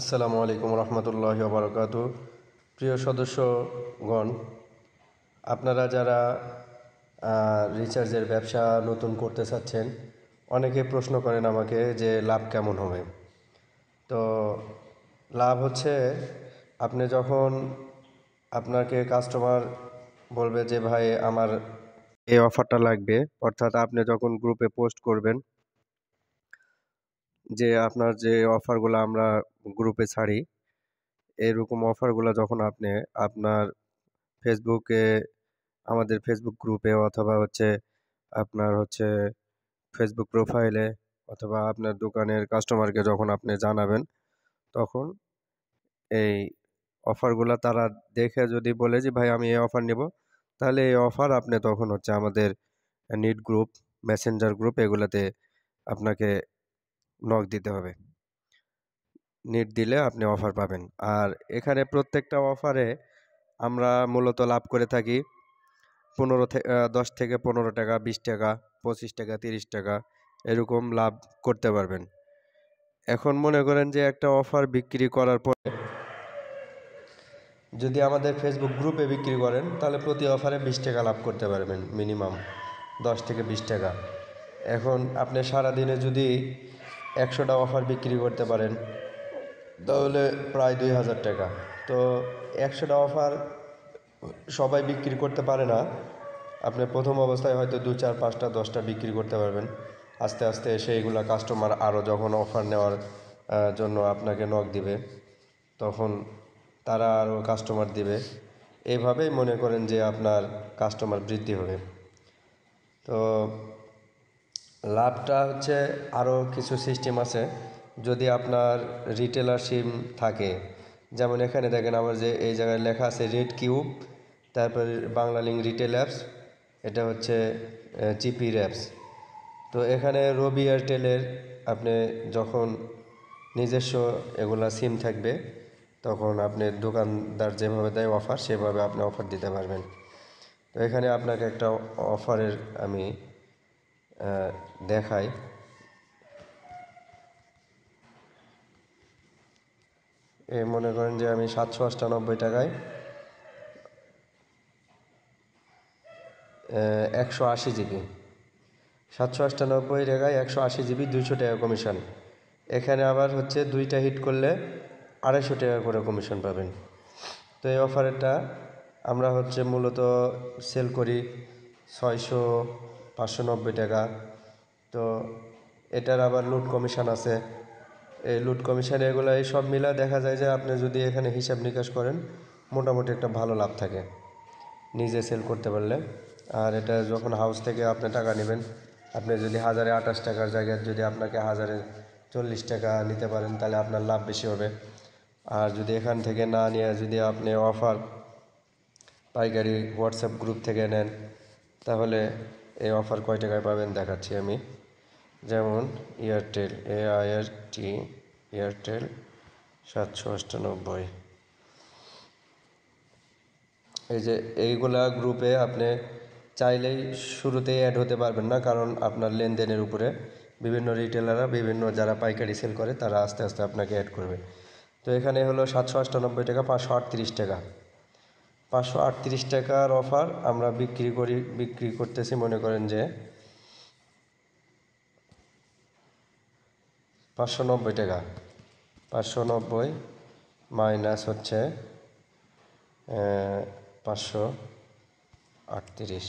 আসসালামু আলাইকুম রহমতুল্লাহ বারকাত প্রিয় সদস্যগণ আপনারা যারা রিচার্জের ব্যবসা নতুন করতে চাচ্ছেন অনেকে প্রশ্ন করেন আমাকে যে লাভ কেমন হবে তো লাভ হচ্ছে আপনি যখন আপনাকে কাস্টমার বলবে যে ভাই আমার এই অফারটা লাগবে অর্থাৎ আপনি যখন গ্রুপে পোস্ট করবেন যে আপনার যে অফারগুলো আমরা গ্রুপে ছাড়ি এরকম অফারগুলো যখন আপনি আপনার ফেসবুকে আমাদের ফেসবুক গ্রুপে অথবা হচ্ছে আপনার হচ্ছে ফেসবুক প্রোফাইলে অথবা আপনার দোকানের কাস্টমারকে যখন আপনি জানাবেন তখন এই অফারগুলো তারা দেখে যদি বলে যে ভাই আমি এই অফার নেব তাহলে এই অফার আপনি তখন হচ্ছে আমাদের নিট গ্রুপ মেসেঞ্জার গ্রুপ এগুলোতে আপনাকে নক দিতে হবে নেট দিলে আপনি অফার পাবেন আর এখানে প্রত্যেকটা অফারে আমরা মূলত লাভ করে থাকি পনেরো থেকে দশ থেকে পনেরো টাকা বিশ টাকা পঁচিশ টাকা তিরিশ টাকা এরকম লাভ করতে পারবেন এখন মনে করেন যে একটা অফার বিক্রি করার পরে যদি আমাদের ফেসবুক গ্রুপে বিক্রি করেন তাহলে প্রতি অফারে বিশ টাকা লাভ করতে পারবেন মিনিমাম দশ থেকে বিশ টাকা এখন আপনি সারাদিনে যদি একশোটা অফার বিক্রি করতে পারেন তাহলে প্রায় দুই হাজার টাকা তো একশোটা অফার সবাই বিক্রি করতে পারে না আপনি প্রথম অবস্থায় হয়তো দু চার পাঁচটা দশটা বিক্রি করতে পারবেন আস্তে আস্তে সেইগুলো কাস্টমার আরও যখন অফার নেওয়ার জন্য আপনাকে নখ দিবে তখন তারা আরও কাস্টমার দিবে এইভাবেই মনে করেন যে আপনার কাস্টমার বৃদ্ধি হবে তো লাভটা হচ্ছে আরও কিছু সিস্টেম আছে যদি আপনার রিটেলার সিম থাকে যেমন এখানে দেখেন আমার যে এই জায়গায় লেখা আছে রেড কিউব তারপরে বাংলালিং রিটেল অ্যাপস এটা হচ্ছে জিপি অ্যাপস তো এখানে রবি এয়ারটেলের আপনি যখন নিজস্ব এগুলা সিম থাকবে তখন আপনি দোকানদার যেভাবে দেয় অফার সেভাবে আপনি অফার দিতে পারবেন তো এখানে আপনাকে একটা অফারের আমি দেখাই মনে করেন যে আমি সাতশো আটানব্বই টাকায় একশো আশি জিবি সাতশো আটানব্বই টাকায় একশো আশি জিবি দুইশো টাকা কমিশন এখানে আবার হচ্ছে দুইটা হিট করলে আড়াইশো টাকা করে কমিশন পাবেন তো এই অফারেরটা আমরা হচ্ছে মূলত সেল করি ছয়শো পাঁচশো নব্বই টাকা তো এটার আবার লুট কমিশন আছে লুট কমিশন এগুলো এই সব মিলা দেখা যায় যে আপনি যদি এখানে হিসাব নিকাশ করেন মোটামুটি একটা ভালো লাভ থাকে নিজে সেল করতে পারলে আর এটা যখন হাউস থেকে আপনি টাকা নেবেন আপনি যদি হাজারে আঠাশ টাকার জায়গায় যদি আপনাকে হাজারে চল্লিশ টাকা নিতে পারেন তাহলে আপনার লাভ বেশি হবে আর যদি এখান থেকে না নিয়ে যদি আপনি অফার পাইকারি হোয়াটসঅ্যাপ গ্রুপ থেকে নেন তাহলে এই অফার কয় টাকায় পাবেন দেখাচ্ছি আমি যেমন Airtel A I R T Airtel সাতশো আটানব্বই এই যে এইগুলা গ্রুপে আপনি চাইলেই শুরুতেই অ্যাড হতে পারবেন না কারণ আপনার লেনদেনের উপরে বিভিন্ন রিটেলাররা বিভিন্ন যারা পাইকারি সেল করে তারা আস্তে আস্তে আপনাকে অ্যাড করবে তো এখানে হলো সাতশো আটানব্বই টাকা পাঁচশো আটত্রিশ টাকা পাঁচশো আটত্রিশ টাকার অফার আমরা বিক্রি করি বিক্রি করতেছি মনে করেন যে পাঁচশো নব্বই টাকা পাঁচশো নব্বই মাইনাস হচ্ছে পাঁচশো আটত্রিশ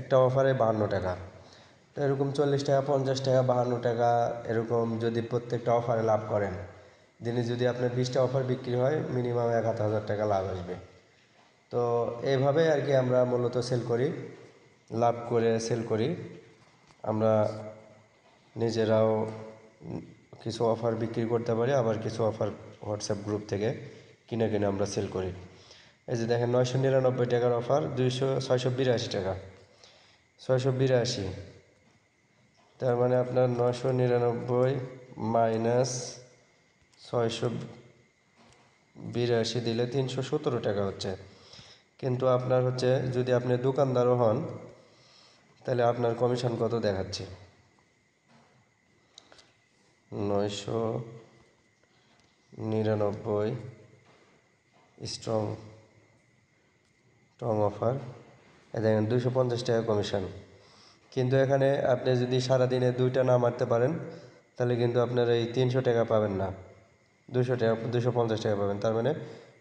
একটা অফারে বাহান্ন টাকা তো এরকম চল্লিশ টাকা পঞ্চাশ টাকা বাহান্ন টাকা এরকম যদি প্রত্যেকটা অফারে লাভ করেন দিনে যদি আপনার বিশটা অফার বিক্রি হয় মিনিমাম এক হাজার টাকা লাভ আসবে তো এইভাবে আর কি আমরা মূলত সেল করি লাভ করে সেল করি আমরা নিজেরাও কিছু অফার বিক্রি করতে পারি আবার কিছু অফার হোয়াটসঅ্যাপ গ্রুপ থেকে কিনে কিনে আমরা সেল করি এই যে দেখেন নয়শো নিরানব্বই টাকার অফার দুইশো ছয়শো বিরাশি টাকা ছয়শো বিরাশি তার মানে আপনার নয়শো নিরানব্বই মাইনাস ছয়শো বিরাশি দিলে তিনশো সতেরো টাকা হচ্ছে কিন্তু আপনার হচ্ছে যদি আপনি দোকানদারও হন তাহলে আপনার কমিশন কত দেখাচ্ছে নয়শো নিরানব্বই স্ট্রং স্ট্রং অফার দেখেন দুশো পঞ্চাশ টাকা কমিশন কিন্তু এখানে আপনি যদি সারাদিনে দুইটা না মারতে পারেন তাহলে কিন্তু আপনার এই তিনশো টাকা পাবেন না দুশো টাকা দুশো পঞ্চাশ টাকা পাবেন তার মানে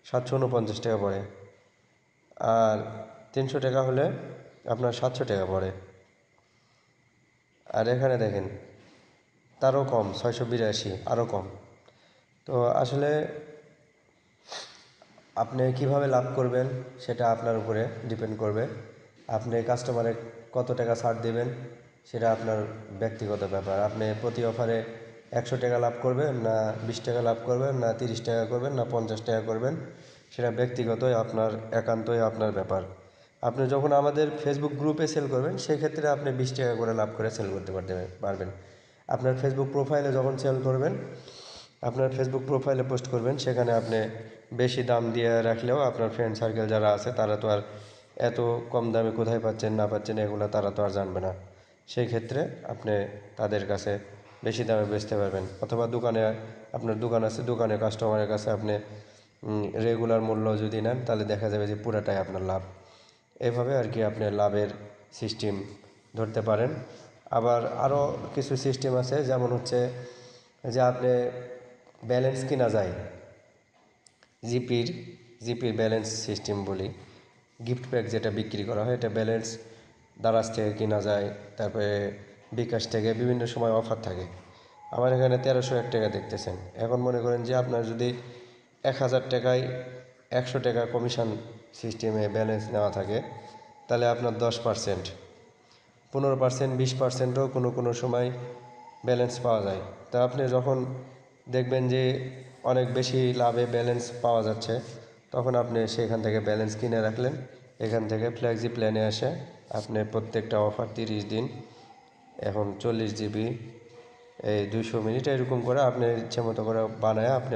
সাতশো উনপঞ্চাশ টাকা পড়ে আর তিনশো টাকা হলে আপনার সাতশো টাকা পড়ে আর এখানে দেখেন তারও কম ছয়শো বিরাশি আরও কম তো আসলে আপনি কিভাবে লাভ করবেন সেটা আপনার উপরে ডিপেন্ড করবে আপনি কাস্টমারে কত টাকা ছাড় দেবেন সেটা আপনার ব্যক্তিগত ব্যাপার আপনি প্রতি অফারে একশো টাকা লাভ করবেন না বিশ টাকা লাভ করবেন না তিরিশ টাকা করবেন না পঞ্চাশ টাকা করবেন সেটা ব্যক্তিগতই আপনার একান্তই আপনার ব্যাপার আপনি যখন আমাদের ফেসবুক গ্রুপে সেল করবেন সেক্ষেত্রে আপনি বিশ টাকা করে লাভ করে সেল করতে পারবেন পারবেন আপনার ফেসবুক প্রোফাইলে যখন সেল করবেন আপনার ফেসবুক প্রোফাইলে পোস্ট করবেন সেখানে আপনি বেশি দাম দিয়ে রাখলেও আপনার ফ্রেন্ড সার্কেল যারা আছে তারা তো আর এত কম দামে কোথায় পাচ্ছেন না পাচ্ছেন এগুলো তারা তো আর জানবে না সেই ক্ষেত্রে আপনি তাদের কাছে বেশি দামে বেচতে পারবেন অথবা দোকানে আপনার দোকান আছে দোকানে কাস্টমারের কাছে আপনি রেগুলার মূল্য যদি নেন তাহলে দেখা যাবে যে পুরাটাই আপনার লাভ এভাবে আর কি আপনি লাভের সিস্টেম ধরতে পারেন আবার আরও কিছু সিস্টেম আছে যেমন হচ্ছে যে আপনি ব্যালেন্স কিনা যায় জিপির জিপির ব্যালেন্স সিস্টেম বলি গিফট প্যাক যেটা বিক্রি করা হয় এটা ব্যালেন্স দারাজ থেকে কিনা যায় তারপরে বিকাশ থেকে বিভিন্ন সময় অফার থাকে আমার এখানে তেরোশো এক টাকা দেখতেছেন এখন মনে করেন যে আপনার যদি এক হাজার টাকায় একশো টাকা কমিশন সিস্টেমে ব্যালেন্স নেওয়া থাকে তাহলে আপনার দশ পার্সেন্ট পনেরো পার্সেন্ট বিশ পার্সেন্টও কোনো কোনো সময় ব্যালেন্স পাওয়া যায় তা আপনি যখন দেখবেন যে অনেক বেশি লাভে ব্যালেন্স পাওয়া যাচ্ছে তখন আপনি সেখান থেকে ব্যালেন্স কিনে রাখলেন এখান থেকে ফ্ল্যাক্সি প্ল্যানে আসে আপনি প্রত্যেকটা অফার তিরিশ দিন এখন চল্লিশ জিবি এই দুশো মিনিট এরকম করে আপনি ইচ্ছে মতো করে বানায় আপনি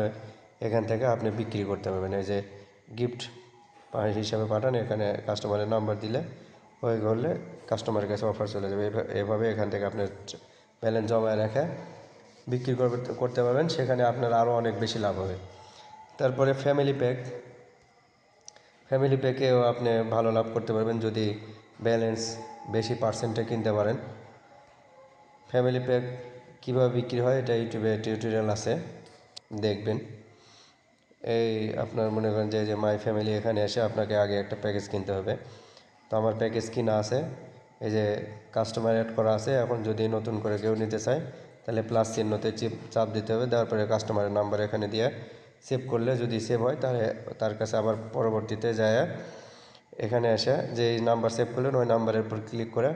এখান থেকে আপনি বিক্রি করতে পারবেন এই যে গিফট হিসাবে পাঠান এখানে কাস্টমারের নাম্বার দিলে হয়ে গেলে কাস্টমারের কাছে অফার চলে যাবে এভাবে এখান থেকে আপনার ব্যালেন্স জমায় রেখে বিক্রি করতে পারবেন সেখানে আপনার আরও অনেক বেশি লাভ হবে তারপরে ফ্যামিলি প্যাক ফ্যামিলি প্যাকেও আপনি ভালো লাভ করতে পারবেন যদি ব্যালেন্স বেশি পার্সেন্টে কিনতে পারেন ফ্যামিলি প্যাক কীভাবে বিক্রি হয় এটা ইউটিউবে টিউটোরিয়াল আছে দেখবেন এই আপনার মনে করেন যে মাই ফ্যামিলি এখানে এসে আপনাকে আগে একটা প্যাকেজ কিনতে হবে তো আমার প্যাকেজ কিনা আছে এই যে কাস্টমার অ্যাড করা আছে এখন যদি নতুন করে কেউ নিতে চায় তাহলে প্লাস চিহ্নতে চিপ চাপ দিতে হবে দেওয়ার পরে কাস্টমারের নাম্বার এখানে দিয়ে সেভ করলে যদি সেভ হয় তাহলে তার কাছে আবার পরবর্তীতে যায় এখানে এসে যে নাম্বার সেভ করলেন ওই নাম্বারের উপর ক্লিক করে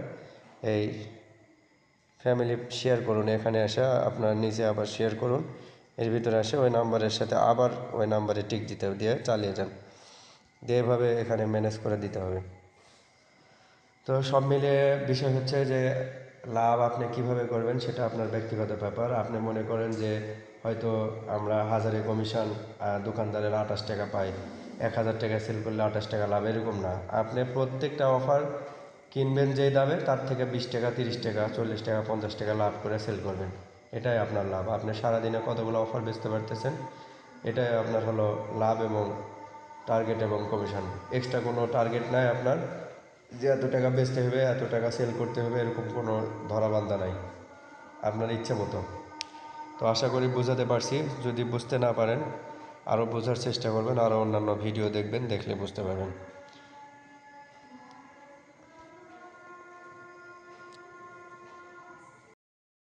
এই ফ্যামিলি শেয়ার করুন এখানে এসে আপনার নিজে আবার শেয়ার করুন এর ভিতরে এসে ওই নাম্বারের সাথে আবার ওই নাম্বারে টিক দিতে দিয়ে চালিয়ে যান দিয়ে এভাবে এখানে ম্যানেজ করে দিতে হবে তো সব মিলে বিষয় হচ্ছে যে লাভ আপনি কিভাবে করবেন সেটা আপনার ব্যক্তিগত ব্যাপার আপনি মনে করেন যে হয়তো আমরা হাজারে কমিশন দোকানদারের আঠাশ টাকা পাই এক হাজার টাকা সেল করলে আঠাশ টাকা লাভ এরকম না আপনি প্রত্যেকটা অফার কিনবেন যেই দামে তার থেকে বিশ টাকা তিরিশ টাকা চল্লিশ টাকা পঞ্চাশ টাকা লাভ করে সেল করবেন এটাই আপনার লাভ আপনি সারাদিনে কতগুলো অফার বেচতে পারতেছেন এটাই আপনার হলো লাভ এবং টার্গেট এবং কমিশন এক্সট্রা কোনো টার্গেট নাই আপনার যে এত টাকা বেচতে হবে এত টাকা সেল করতে হবে এরকম কোনো ধরাবান্ধা নাই আপনার ইচ্ছে মতো তো আশা করি বোঝাতে পারছি যদি বুঝতে না পারেন আরও বোঝার চেষ্টা করবেন আরও অন্যান্য ভিডিও দেখবেন দেখলে বুঝতে পারবেন